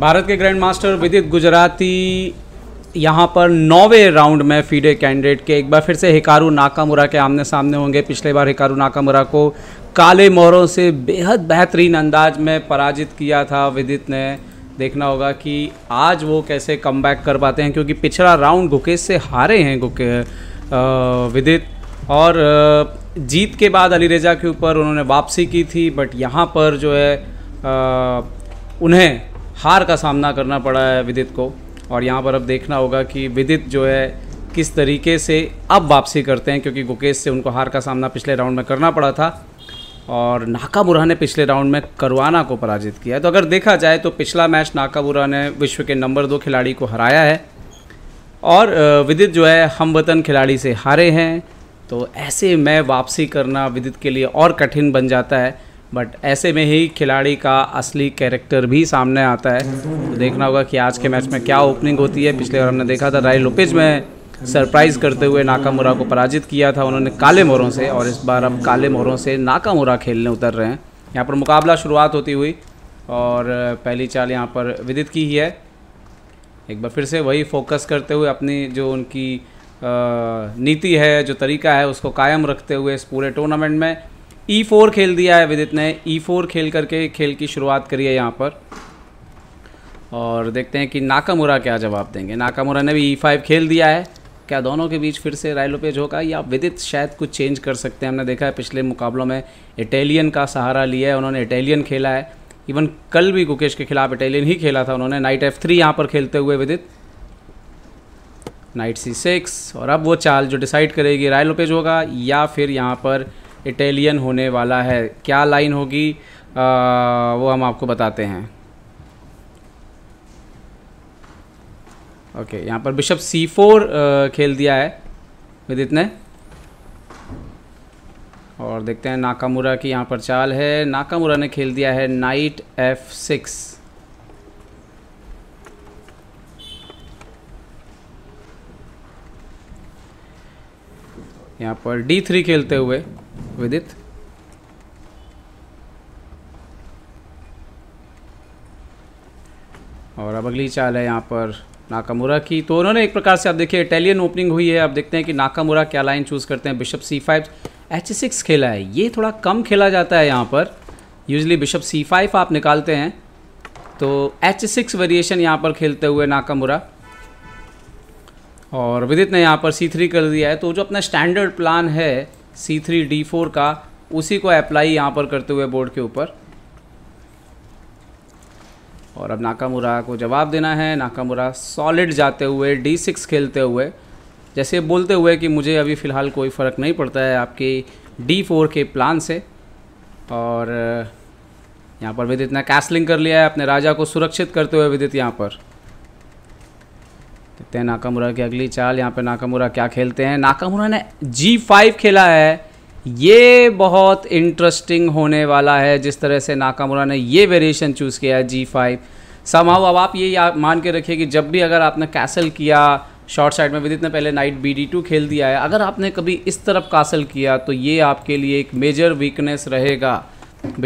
भारत के grand master विदित गुजराती यहाँ पर नौवे राउंड में फीडे कैंडिडेट के एक बार फिर से हिकारू नाकामुरा के आमने सामने होंगे पिछले बार हिकारू नाकामुरा को काले मोहरों से बेहद बेहतरीन अंदाज में पराजित किया था विदित ने देखना होगा कि आज वो कैसे कम कर पाते हैं क्योंकि पिछला राउंड गुकेश से हारे हैं गुके विदित और जीत के बाद अली रेजा के ऊपर उन्होंने वापसी की थी बट यहाँ पर जो है आ, उन्हें हार का सामना करना पड़ा है विदित को और यहाँ पर अब देखना होगा कि विदित जो है किस तरीके से अब वापसी करते हैं क्योंकि गुकेश से उनको हार का सामना पिछले राउंड में करना पड़ा था और नाकाबुरा ने पिछले राउंड में करवाना को पराजित किया तो अगर देखा जाए तो पिछला मैच नाकाबुरा ने विश्व के नंबर दो खिलाड़ी को हराया है और विदित जो है हम वतन खिलाड़ी से हारे हैं तो ऐसे में वापसी करना विदित के लिए और कठिन बन जाता है बट ऐसे में ही खिलाड़ी का असली कैरेक्टर भी सामने आता है तो देखना होगा कि आज के मैच में क्या ओपनिंग होती है पिछले बार हमने देखा था राय लोपेज में सरप्राइज करते हुए नाकामुरा को पराजित किया था उन्होंने काले मोरों से और इस बार अब काले मोरों से नाकामुरा खेलने उतर रहे हैं यहाँ पर मुकाबला शुरुआत होती हुई और पहली चाल यहाँ पर विदित की ही है एक बार फिर से वही फोकस करते हुए अपनी जो उनकी नीति है जो तरीका है उसको कायम रखते हुए इस पूरे टूर्नामेंट में ई e फोर खेल दिया है विदित ने ई e फोर खेल करके खेल की शुरुआत करी है यहाँ पर और देखते हैं कि नाकामुरा क्या जवाब देंगे नाकामुरा ने भी ई e फाइव खेल दिया है क्या दोनों के बीच फिर से रायलोपेज होगा या विदित शायद कुछ चेंज कर सकते हैं हमने देखा है पिछले मुकाबलों में इटालियन का सहारा लिया है उन्होंने इटालियन खेला है इवन कल भी गुकेश के खिलाफ इटालियन ही खेला था उन्होंने नाइट एफ थ्री यहाँ पर खेलते हुए विदित नाइट सी सिक्स और अब वो चाल जो डिसाइड करेगी रायलोपेज होगा या फिर यहाँ पर इटालियन होने वाला है क्या लाइन होगी वो हम आपको बताते हैं ओके यहाँ पर बिशप सी फोर खेल दिया है विद इतने और देखते हैं नाकामुरा की यहाँ पर चाल है नाकामुरा ने खेल दिया है नाइट एफ सिक्स यहाँ पर डी थ्री खेलते हुए विदित और अब अगली चाल है यहाँ पर नाकामुरा की तो उन्होंने एक प्रकार से आप देखिए इटालियन ओपनिंग हुई है आप देखते हैं कि नाकामुरा क्या लाइन चूज़ करते हैं बिशप सी फाइव एच सिक्स खेला है ये थोड़ा कम खेला जाता है यहाँ पर यूजली बिशप सी फाइव आप निकालते हैं तो एच सिक्स वेरिएशन यहाँ पर खेलते हुए नाकामुरा और विदित ने यहाँ पर सी थ्री कर दिया है तो जो अपना स्टैंडर्ड प्लान है सी थ्री डी फोर का उसी को अप्लाई यहाँ पर करते हुए बोर्ड के ऊपर और अब नाकामुरा को जवाब देना है नाकामुरा सॉलिड जाते हुए डी सिक्स खेलते हुए जैसे बोलते हुए कि मुझे अभी फ़िलहाल कोई फ़र्क नहीं पड़ता है आपके डी फोर के प्लान से और यहाँ पर विदित ने कैसलिंग कर लिया है अपने राजा को सुरक्षित करते हुए विदित यहाँ पर देखते हैं नाकामुरा की अगली चाल यहाँ पे नाकामुरा क्या खेलते हैं नाकामुरा ने जी फाइव खेला है ये बहुत इंटरेस्टिंग होने वाला है जिस तरह से नाकामुरा ने ये वेरिएशन चूज़ किया है जी फाइव समाओ अब आप ये मान के रखिए कि जब भी अगर आपने कैसल किया शॉर्ट साइड में विदित ने पहले नाइट बी डी टू खेल दिया है अगर आपने कभी इस तरफ कासल किया तो ये आपके लिए एक मेजर वीकनेस रहेगा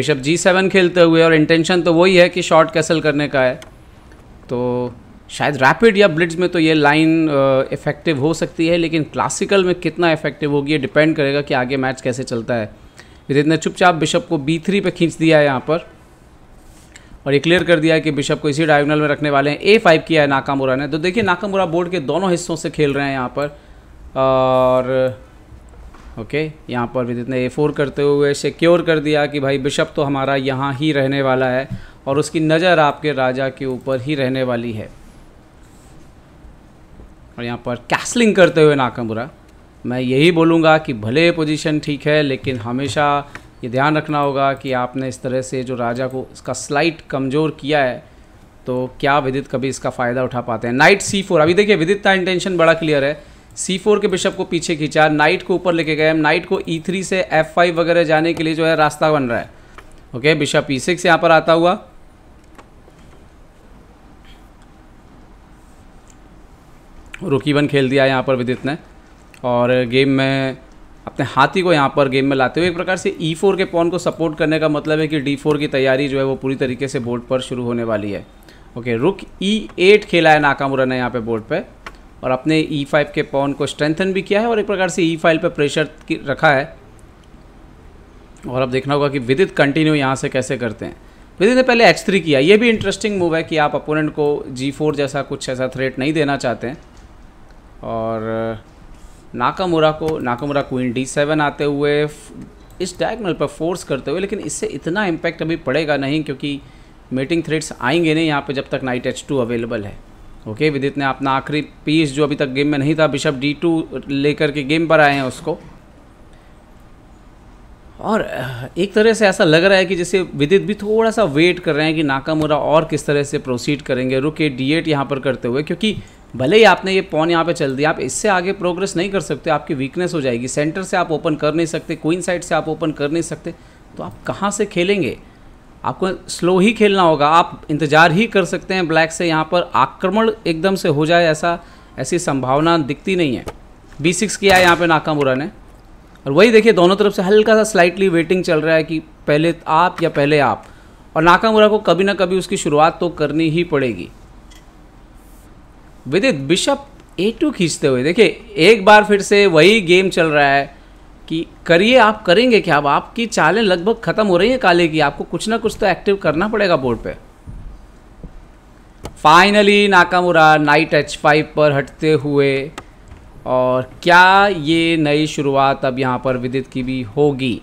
बिशप जी सेवन खेलते हुए और इंटेंशन तो वही है कि शॉर्ट कैसल करने का है तो शायद रैपिड या ब्लिट्स में तो ये लाइन इफ़ेक्टिव uh, हो सकती है लेकिन क्लासिकल में कितना इफेक्टिव होगी ये डिपेंड करेगा कि आगे मैच कैसे चलता है विदित ने चुपचाप बिशप को बी थ्री पर खींच दिया है यहाँ पर और ये क्लियर कर दिया है कि बिशप को इसी डायगोनल में रखने वाले हैं ए फाइव किया है नाकामुरा ने तो देखिए नाकामुरा बोर्ड के दोनों हिस्सों से खेल रहे हैं यहाँ पर और ओके यहाँ पर विदित ने ए फोर करते हुए सिक्योर कर दिया कि भाई बिशप तो हमारा यहाँ ही रहने वाला है और उसकी नज़र आपके राजा के ऊपर ही रहने वाली है और यहाँ पर कैसलिंग करते हुए नाकामुरा मैं यही बोलूँगा कि भले पोजीशन ठीक है लेकिन हमेशा ये ध्यान रखना होगा कि आपने इस तरह से जो राजा को इसका स्लाइट कमज़ोर किया है तो क्या विदित कभी इसका फ़ायदा उठा पाते हैं नाइट सी फोर अभी देखिए विदित का इंटेंशन बड़ा क्लियर है सी फोर के बिशप को पीछे खींचा नाइट को ऊपर लेके गए नाइट को ई e थ्री से एफ फाइव वगैरह जाने के लिए जो है रास्ता बन रहा है ओके बिशप ई सिक्स यहाँ पर आता हुआ रुकी वन खेल दिया यहाँ पर विदित ने और गेम में अपने हाथी को यहाँ पर गेम में लाते हुए एक प्रकार से ई e फोर के पॉन को सपोर्ट करने का मतलब है कि डी फोर की तैयारी जो है वो पूरी तरीके से बोर्ड पर शुरू होने वाली है ओके रुक ई e एट खेला है नाकामुरा ने यहाँ पे बोर्ड पे और अपने ई e फाइव के पॉन को स्ट्रेंथन भी किया है और एक प्रकार से ई फाइल पर प्रेशर रखा है और अब देखना होगा कि विदित कंटिन्यू यहाँ से कैसे करते हैं विदित ने पहले एच थ्री किया ये भी इंटरेस्टिंग मूव है कि आप अपोनेंट को जी फोर जैसा कुछ ऐसा थ्रेट नहीं देना चाहते हैं और नाकामुरा को नाकामुरा क्वीन डी सेवन आते हुए इस डायगनल पर फोर्स करते हुए लेकिन इससे इतना इम्पैक्ट अभी पड़ेगा नहीं क्योंकि मेटिंग थ्रेड्स आएंगे नहीं यहाँ पे जब तक नाइट एच टू अवेलेबल है ओके विदित ने अपना आखिरी पीस जो अभी तक गेम में नहीं था बिशप डी टू लेकर के गेम पर आए हैं उसको और एक तरह से ऐसा लग रहा है कि जैसे विदित भी थोड़ा सा वेट कर रहे हैं कि नाकामुरा और किस तरह से प्रोसीड करेंगे रुके डी एट यहाँ पर करते हुए क्योंकि भले ही आपने ये पॉन यहाँ पे चल दिया आप इससे आगे प्रोग्रेस नहीं कर सकते आपकी वीकनेस हो जाएगी सेंटर से आप ओपन कर नहीं सकते क्वीन साइड से आप ओपन कर नहीं सकते तो आप कहाँ से खेलेंगे आपको स्लो ही खेलना होगा आप इंतज़ार ही कर सकते हैं ब्लैक से यहाँ पर आक्रमण एकदम से हो जाए ऐसा ऐसी संभावना दिखती नहीं है बी सिक्स किया है यहाँ पर नाकामुरा ने और वही देखिए दोनों तरफ से हल्का सा स्लाइटली वेटिंग चल रहा है कि पहले आप या पहले आप और नाकामुरा को कभी ना कभी उसकी शुरुआत तो करनी ही पड़ेगी विदित बिशप ए टू खींचते हुए देखिए एक बार फिर से वही गेम चल रहा है कि करिए आप करेंगे क्या अब आपकी चालें लगभग ख़त्म हो रही हैं काले की आपको कुछ ना कुछ तो एक्टिव करना पड़ेगा बोर्ड पे finally Nakamura knight H five पर हटते हुए और क्या ये नई शुरुआत अब यहाँ पर विदित की भी होगी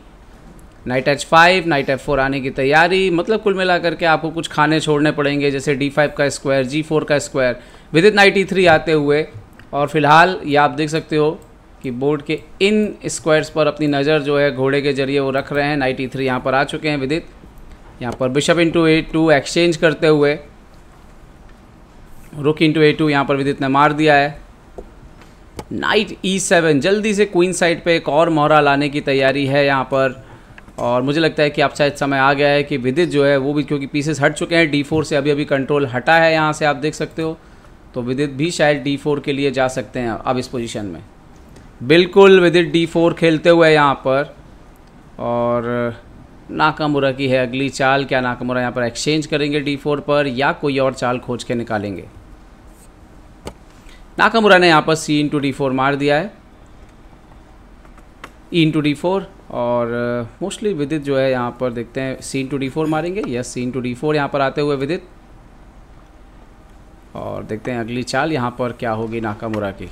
knight H five knight F four आने की तैयारी मतलब कुल मिलाकर के आपको कुछ खाने छोड़ने पड़ेंगे जैसे डी फाइव का स्क्वायर जी फोर का square within ninety three आते हुए और फिलहाल ये आप देख सकते हो कि बोर्ड के इन स्क्वायर्स पर अपनी नज़र जो है घोड़े के जरिए वो रख रहे हैं नाइन्टी थ्री यहाँ पर आ चुके हैं विदित यहाँ पर bishop into A two exchange करते हुए रुक इंटू ए टू यहाँ पर विदित ने मार दिया है नाइट ई सेवन जल्दी से क्वीन साइड पे एक और मोहरा लाने की तैयारी है यहाँ पर और मुझे लगता है कि आप शायद समय आ गया है कि विदित जो है वो भी क्योंकि पीसेस हट चुके हैं डी फोर से अभी अभी कंट्रोल हटा है यहाँ से आप देख सकते हो तो विदित भी शायद डी फोर के लिए जा सकते हैं अब इस पोजीशन में बिल्कुल विदित डी फोर खेलते हुए यहाँ पर और नाकामुरा की है अगली चाल क्या नाकामुरा यहाँ पर एक्सचेंज करेंगे डी फोर पर या कोई और चाल खोज के निकालेंगे नाकामुरा ने यहाँ पर सी इंटू डी फोर मार दिया है ई इंटू डी फोर और मोस्टली विदित जो है यहाँ पर देखते हैं सी इंटू डी फोर मारेंगे yes c into d four यहाँ पर आते हुए विदित और देखते हैं अगली चाल यहाँ पर क्या होगी नाकामुरा की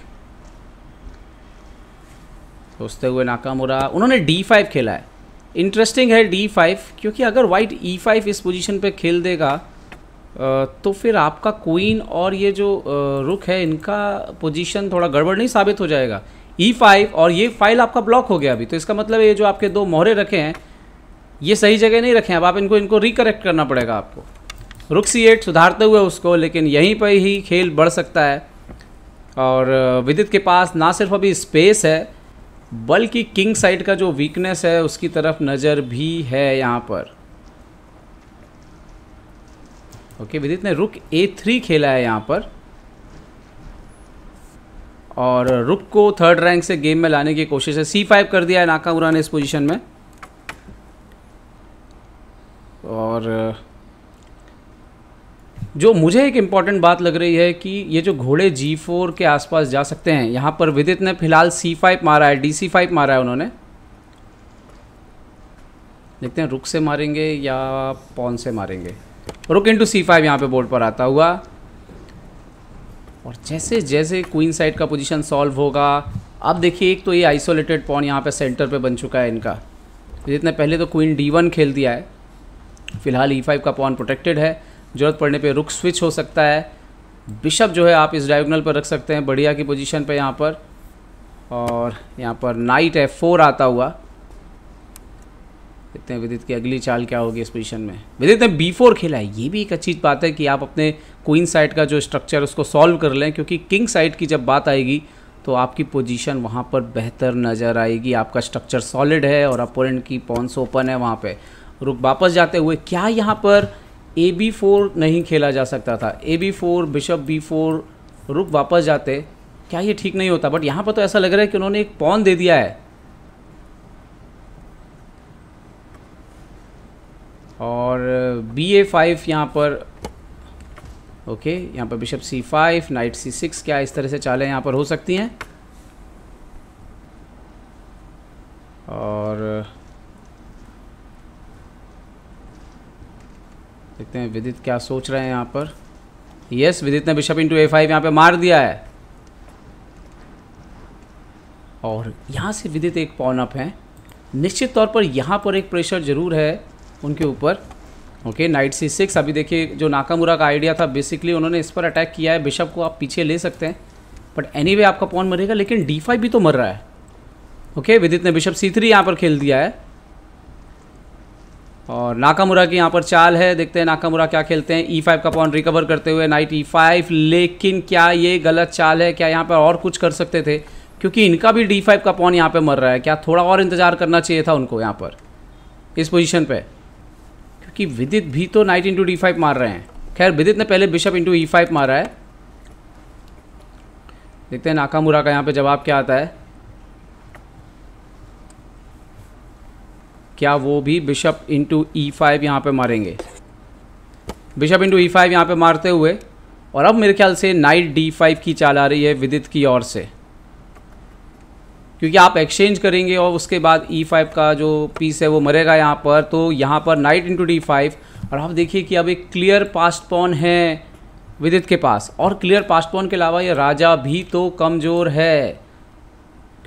सोचते हुए नाकामुरा उन्होंने डी फाइव खेला है इंटरेस्टिंग है डी फाइव क्योंकि अगर वाइट ई फाइव इस पोजीशन पे खेल देगा तो फिर आपका क्वीन और ये जो रुक है इनका पोजीशन थोड़ा गड़बड़ नहीं साबित हो जाएगा ई e फाइव और ये फाइल आपका ब्लॉक हो गया अभी तो इसका मतलब ये जो आपके दो मोहरे रखे हैं ये सही जगह नहीं रखे हैं अब आप इनको इनको रिकरेक्ट करना पड़ेगा आपको रुक सी एट सुधारते हुए उसको लेकिन यहीं पर ही खेल बढ़ सकता है और विदित के पास ना सिर्फ अभी स्पेस है बल्कि किंग साइड का जो वीकनेस है उसकी तरफ नज़र भी है यहाँ पर ओके विदित ने रुक ए थ्री खेला है यहाँ पर और रुक को थर्ड रैंक से गेम में लाने की कोशिश है सी फाइव कर दिया है नाकामुरा ने इस पोजीशन में और जो मुझे एक इम्पॉर्टेंट बात लग रही है कि ये जो घोड़े जी फोर के आसपास जा सकते हैं यहाँ पर विदित ने फिलहाल सी फाइव मारा है डी सी फाइव मारा है उन्होंने देखते हैं रुक से मारेंगे या पौन से मारेंगे रुक टू सी फाइव यहाँ पर बोर्ड पर आता हुआ और जैसे जैसे क्वीन साइड का पोजीशन सॉल्व होगा अब देखिए एक तो ये आइसोलेटेड पॉन यहाँ पे सेंटर पे बन चुका है इनका जितने पहले तो क्वीन डी वन खेल दिया है फिलहाल ई e फाइव का पॉन प्रोटेक्टेड है ज़रूरत पड़ने पे रुक स्विच हो सकता है बिशप जो है आप इस डायगोनल पर रख सकते हैं बढ़िया की पोजीशन पे यहाँ पर और यहाँ पर नाइट है फोर आता हुआ देखते हैं विदित की अगली चाल क्या होगी इस पोजीशन में विदित ने बी फोर खेला है ये भी एक अच्छी बात है कि आप अपने क्वीन साइड का जो स्ट्रक्चर उसको सॉल्व कर लें क्योंकि किंग साइड की जब बात आएगी तो आपकी पोजीशन वहाँ पर बेहतर नज़र आएगी आपका स्ट्रक्चर सॉलिड है और अपोनेंट की पॉन्स ओपन है वहाँ पर रुक वापस जाते हुए क्या यहाँ पर ए बी फोर नहीं खेला जा सकता था a b four bishop b four रुक वापस जाते क्या ये ठीक नहीं होता बट यहाँ पर तो ऐसा लग रहा है कि उन्होंने एक पॉन दे दिया है और बी ए फाइव यहाँ पर ओके यहाँ पर बिशप सी फाइव नाइट सी सिक्स क्या इस तरह से चालें यहाँ पर हो सकती हैं और देखते हैं विदित क्या सोच रहे हैं यहाँ पर यस विदित ने बिशप इंटू ए फाइव यहाँ पर मार दिया है और यहाँ से विदित एक पॉन अप है निश्चित तौर पर यहाँ पर एक प्रेशर ज़रूर है उनके ऊपर ओके नाइट सी सिक्स अभी देखिए जो नाकामुरा का आइडिया था बेसिकली उन्होंने इस पर अटैक किया है बिशप को आप पीछे ले सकते हैं बट एनी anyway, आपका पॉन मरेगा लेकिन डी फाइव भी तो मर रहा है ओके okay, विदित ने बिशप सी थ्री यहाँ पर खेल दिया है और नाकामुरा की यहाँ पर चाल है देखते हैं नाकामुरा क्या खेलते हैं ई e फाइव का पॉइंट रिकवर करते हुए नाइट ई फाइव लेकिन क्या ये गलत चाल है क्या यहाँ पर और कुछ कर सकते थे क्योंकि इनका भी डी फाइव का पॉन यहाँ पे मर रहा है क्या थोड़ा और इंतज़ार करना चाहिए था उनको यहाँ पर इस पोजीशन पे क्योंकि विदित भी तो नाइट इंटू डी फाइव मार रहे हैं खैर विदित ने पहले बिशप इंटू ई फाइव मारा है देखते हैं नाकामुरा का यहाँ पर जवाब क्या आता है क्या वो भी बिशप इंटू ई फाइव यहाँ पर मारेंगे बिशप इंटू ई फाइव यहाँ पर मारते हुए और अब मेरे ख्याल से नाइट डी फाइव की चाल आ रही है विदित की ओर से क्योंकि आप एक्सचेंज करेंगे और उसके बाद ई e फाइव का जो पीस है वो मरेगा यहाँ पर तो यहाँ पर नाइट इंटू डी फाइव और आप देखिए कि अब एक क्लियर पास्ट पॉन है विदित के पास और क्लियर पास्ट पॉन के अलावा ये राजा भी तो कमज़ोर है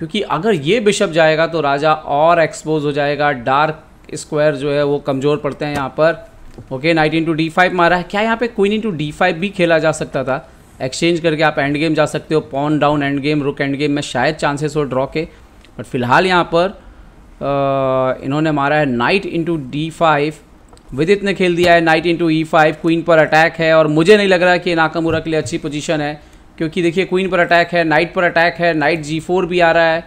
क्योंकि अगर ये बिशप जाएगा तो राजा और एक्सपोज हो जाएगा डार्क स्क्वायर जो है वो कमज़ोर पड़ते हैं यहाँ पर okay knight into d five मारा है क्या यहाँ पे क्वीन इंटू डी फाइव भी खेला जा सकता था एक्सचेंज करके आप एंड गेम जा सकते हो पॉन डाउन एंड गेम रुक एंड गेम में शायद चांसेस हो ड्रॉ के बट फिलहाल यहाँ पर आ, इन्होंने मारा है नाइट इंटू डी फाइव विदित ने खेल दिया है knight into e five queen पर अटैक है और मुझे नहीं लग रहा कि नाकामूरा के लिए अच्छी पोजिशन है क्योंकि देखिए क्वीन पर अटैक है नाइट पर अटैक है नाइट जी फोर भी आ रहा है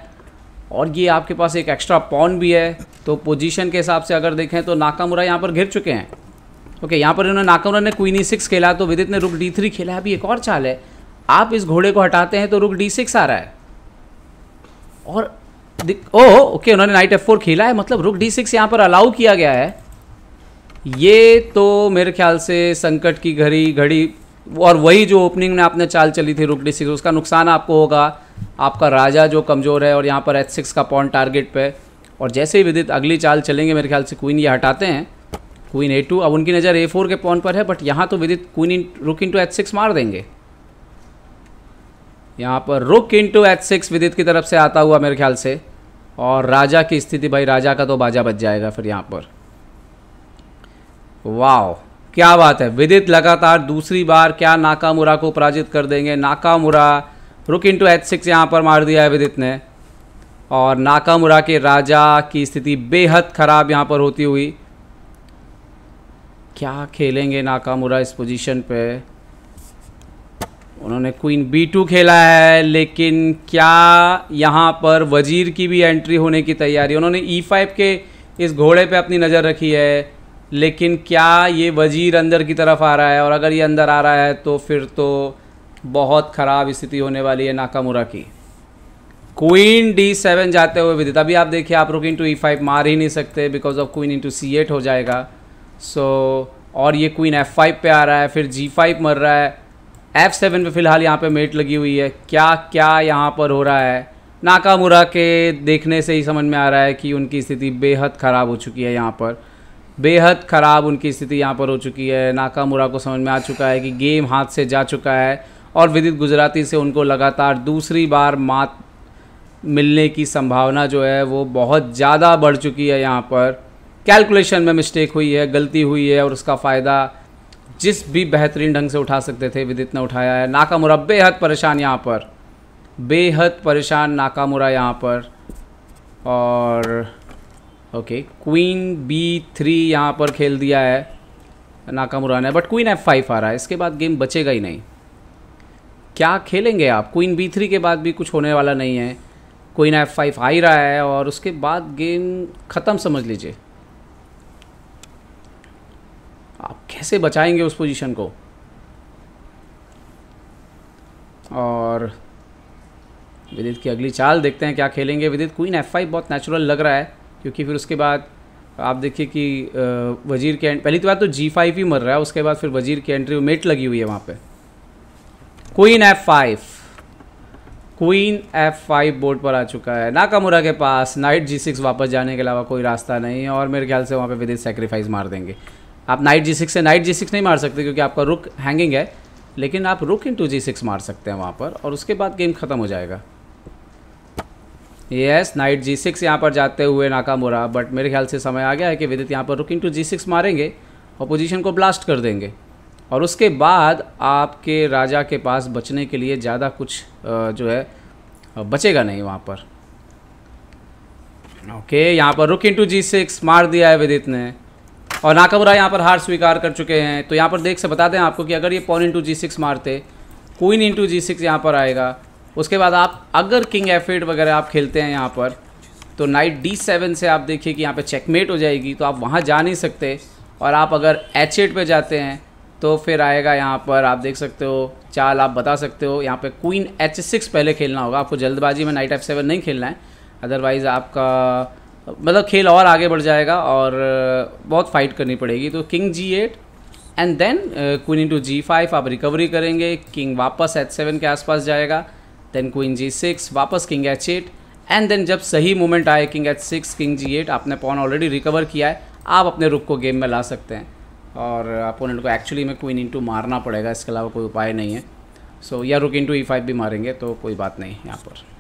और ये आपके पास एक एक्स्ट्रा पॉन भी है तो पोजीशन के हिसाब से अगर देखें तो नाकामुरा यहाँ पर घिर चुके हैं ओके यहाँ पर इन्होंने नाकामुरा ने क्वीन ई सिक्स खेला तो विदित ने रुक डी थ्री खेला अभी एक और चाल है आप इस घोड़े को हटाते हैं तो रुक डी सिक्स आ रहा है और ओह ओके उन्होंने नाइट एफ फोर खेला है मतलब रुक डी सिक्स यहाँ पर अलाउ किया गया है ये तो मेरे ख्याल से संकट की घड़ी घड़ी और वही जो ओपनिंग में आपने चाल चली थी रुक डी सिक्स उसका नुकसान आपको होगा आपका राजा जो कमज़ोर है और यहाँ पर एच सिक्स का पॉइंट टारगेट पे और जैसे ही विदित अगली चाल चलेंगे मेरे ख्याल से क्वीन ये हटाते हैं क्वीन ए टू अब उनकी नज़र ए फोर के पॉन पर है बट यहाँ तो विदित क्वीन इन रुक इंटू एच सिक्स मार देंगे यहाँ पर रुक इंटू एच सिक्स विदित की तरफ से आता हुआ मेरे ख्याल से और राजा की स्थिति भाई राजा का तो बाजा बच जाएगा फिर यहाँ पर वाह क्या बात है विदित लगातार दूसरी बार क्या नाकामुरा को पराजित कर देंगे नाकामुरा रुक टू एच सिक्स यहाँ पर मार दिया है विदित ने और नाकामुरा के राजा की स्थिति बेहद ख़राब यहाँ पर होती हुई क्या खेलेंगे नाकामुरा इस पोजीशन पे उन्होंने क्वीन बी टू खेला है लेकिन क्या यहाँ पर वजीर की भी एंट्री होने की तैयारी उन्होंने ई e फाइव के इस घोड़े पे अपनी नज़र रखी है लेकिन क्या ये वजीर अंदर की तरफ आ रहा है और अगर ये अंदर आ रहा है तो फिर तो बहुत ख़राब स्थिति होने वाली है नाकामुरा की क्वीन डी सेवन जाते हुए विदित अभी आप देखिए आप रुकिन टू ई e फाइव मार ही नहीं सकते because of queen into c eight हो जाएगा सो so, और ये क्वीन एफ फाइव पर आ रहा है फिर जी फाइव मर रहा है एफ सेवन पर फिलहाल यहाँ पे मेट लगी हुई है क्या क्या यहाँ पर हो रहा है नाकामुरा के देखने से ही समझ में आ रहा है कि उनकी स्थिति बेहद ख़राब हो चुकी है यहाँ पर बेहद ख़राब उनकी स्थिति यहाँ पर हो चुकी है नाकामुरा को समझ में आ चुका है कि गेम हाथ से जा चुका है और विदित गुजराती से उनको लगातार दूसरी बार मात मिलने की संभावना जो है वो बहुत ज़्यादा बढ़ चुकी है यहाँ पर कैलकुलेशन में मिस्टेक हुई है गलती हुई है और उसका फ़ायदा जिस भी बेहतरीन ढंग से उठा सकते थे विदित ने उठाया है नाकामुरा बेहद परेशान यहाँ पर बेहद परेशान नाकामुरा यहाँ पर और ओके क्वीन बी थ्री यहाँ पर खेल दिया है नाकामुरा ने बट क्वीन एफ फाइव आ रहा है इसके बाद गेम बचेगा ही नहीं क्या खेलेंगे आप क्वीन बी थ्री के बाद भी कुछ होने वाला नहीं है क्वीन एफ फाइव आ ही रहा है और उसके बाद गेम ख़त्म समझ लीजिए आप कैसे बचाएंगे उस पोजीशन को और विदित की अगली चाल देखते हैं क्या खेलेंगे विदित क्वीन एफ फाइव बहुत नेचुरल लग रहा है क्योंकि फिर उसके बाद आप देखिए कि वजीर की पहली तो बात तो जी फाइव ही मर रहा है उसके बाद फिर वजीर की एंट्री मेट लगी हुई है वहाँ पे queen f five queen f five board पर आ चुका है नाकामुरा के पास नाइट जी सिक्स वापस जाने के अलावा कोई रास्ता नहीं है और मेरे ख्याल से वहाँ पे विदिन सेक्रीफाइस मार देंगे आप नाइट जी सिक्स से नाइट जी सिक्स नहीं मार सकते क्योंकि आपका रुक हैंगिंग है लेकिन आप रुक इन टू जी सिक्स मार सकते हैं वहाँ पर और उसके बाद गेम ख़त्म हो जाएगा यस नाइट जी सिक्स यहाँ पर जाते हुए नाकामोरा बट मेरे ख्याल से समय आ गया है कि विदित यहाँ पर रुक इंटू जी सिक्स मारेंगे और पोजिशन को ब्लास्ट कर देंगे और उसके बाद आपके राजा के पास बचने के लिए ज़्यादा कुछ जो है बचेगा नहीं वहाँ पर ओके यहाँ पर रुक इंटू जी सिक्स मार दिया है विदित ने और नाकामुरा यहाँ पर हार स्वीकार कर चुके हैं तो यहाँ पर देख से बता दें आपको कि अगर ये पॉन इंटू जी सिक्स मारते क्वीन इंटू जी सिक्स यहाँ पर आएगा उसके बाद आप अगर किंग एफ वगैरह आप खेलते हैं यहाँ पर तो नाइट डी सेवन से आप देखिए कि यहाँ पे चेकमेट हो जाएगी तो आप वहाँ जा नहीं सकते और आप अगर एच एट पर जाते हैं तो फिर आएगा यहाँ पर आप देख सकते हो चाल आप बता सकते हो यहाँ पे क्वीन एच सिक्स पहले खेलना होगा आपको जल्दबाजी में नाइट एफ सेवन नहीं खेलना है अदरवाइज़ आपका मतलब खेल और आगे बढ़ जाएगा और बहुत फाइट करनी पड़ेगी तो king g eight and then queen to g five आप रिकवरी करेंगे किंग वापस एच सेवन के आसपास जाएगा देन क्वीन जी सिक्स वापस king h eight and then जब सही मोमेंट आए king h six king g eight आपने पॉन ऑलरेडी रिकवर किया है आप अपने रुक को गेम में ला सकते हैं और अपोनेंट को एक्चुअली में क्वीन इंटू मारना पड़ेगा इसके अलावा कोई उपाय नहीं है सो so, या रुक इंटू ई फाइव भी मारेंगे तो कोई बात नहीं यहाँ पर